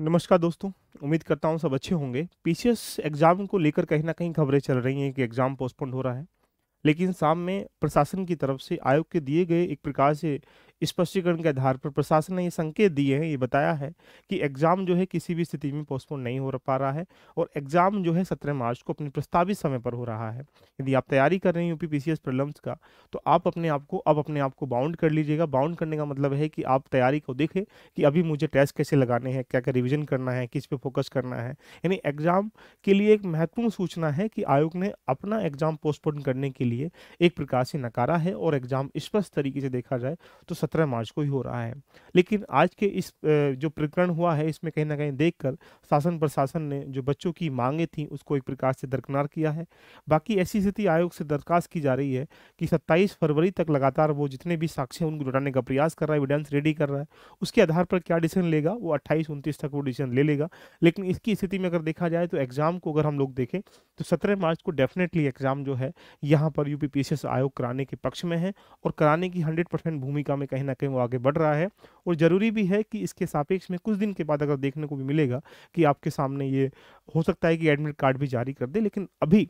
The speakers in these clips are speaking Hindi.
नमस्कार दोस्तों उम्मीद करता हूँ सब अच्छे होंगे पीसीएस एग्ज़ाम को लेकर कहीं ना कहीं खबरें चल रही हैं कि एग्ज़ाम पोस्टपोन हो रहा है लेकिन शाम में प्रशासन की तरफ से आयोग के दिए गए एक प्रकार से स्पष्टीकरण के आधार पर प्रशासन ने ये संकेत दिए हैं ये बताया है कि एग्ज़ाम जो है किसी भी स्थिति में पोस्टपोन नहीं हो पा रहा है और एग्ज़ाम जो है सत्रह मार्च को अपने प्रस्तावित समय पर हो रहा है यदि आप तैयारी कर रहे हैं यूपी पी सी का तो आप अपने आप को अब अपने आप को बाउंड कर लीजिएगा बाउंड करने का मतलब है कि आप तैयारी को देखें कि अभी मुझे टेस्ट कैसे लगाने हैं क्या क्या रिविजन करना है किस पे फोकस करना है यानी एग्ज़ाम के लिए एक महत्वपूर्ण सूचना है कि आयोग ने अपना एग्ज़ाम पोस्टपोन करने के लिए एक प्रकार से नकारा है और एग्जाम स्पष्ट तरीके से देखा जाए तो सत्रह मार्च को ही हो रहा है लेकिन आज के इस जो प्रकरण हुआ है इसमें कहीं ना कहीं देखकर शासन प्रशासन ने जो बच्चों की मांगे थी उसको एक प्रकार से दरकनार किया है बाकी ऐसी स्थिति आयोग से दरखास्त की जा रही है कि सत्ताईस फरवरी तक लगातार वो जितने भी साक्ष्य हैं उनको जुटाने का प्रयास कर रहा है एविडेंस रेडी कर रहा है उसके आधार पर क्या डिसीजन लेगा वो अट्ठाईस उनतीस तक वो डिसीजन ले लेगा लेकिन इसकी स्थिति में अगर देखा जाए तो एग्जाम को अगर हम लोग देखें तो सत्रह मार्च को डेफिनेटली एग्जाम जो है यहाँ पर यूपी पीसीएस आयोग कराने के पक्ष में है और कराने की 100 परसेंट भूमिका में कहीं ना कहीं वो आगे बढ़ रहा है और ज़रूरी भी है कि इसके सापेक्ष में कुछ दिन के बाद अगर देखने को भी मिलेगा कि आपके सामने ये हो सकता है कि एडमिट कार्ड भी जारी कर दे लेकिन अभी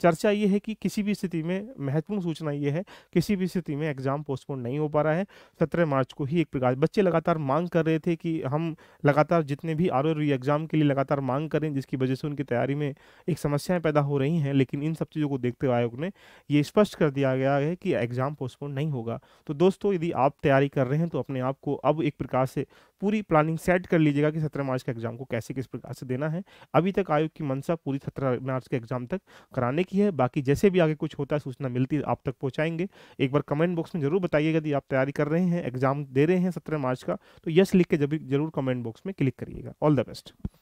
चर्चा ये है कि किसी भी स्थिति में महत्वपूर्ण सूचना ये है किसी भी स्थिति में एग्जाम पोस्टपोन नहीं हो पा रहा है सत्रह मार्च को ही एक प्रकार बच्चे लगातार मांग कर रहे थे कि हम लगातार जितने भी आर और एग्जाम के लिए लगातार मांग करें जिसकी वजह से उनकी तैयारी में एक समस्याएं पैदा हो रही हैं लेकिन इन सब चीज़ों को देखते हुए आयोग ने ये स्पष्ट कर दिया गया है कि एग्जाम पोस्टपोन नहीं होगा तो दोस्तों यदि आप तैयारी कर रहे हैं तो अपने आप को अब एक प्रकार से पूरी प्लानिंग सेट कर लीजिएगा कि सत्रह मार्च के एग्जाम को कैसे किस प्रकार से देना है अभी तक आयोग की मंशा पूरी सत्रह मार्च के एग्जाम तक कराने की है बाकी जैसे भी आगे कुछ होता है सूचना मिलती है आप तक पहुँचाएंगे एक बार कमेंट बॉक्स में जरूर बताइएगा यदि आप तैयारी कर रहे हैं एग्जाम दे रहे हैं सत्रह मार्च का तो यस लिख के जब जरूर कमेंट बॉक्स में क्लिक करिएगा ऑल द बेस्ट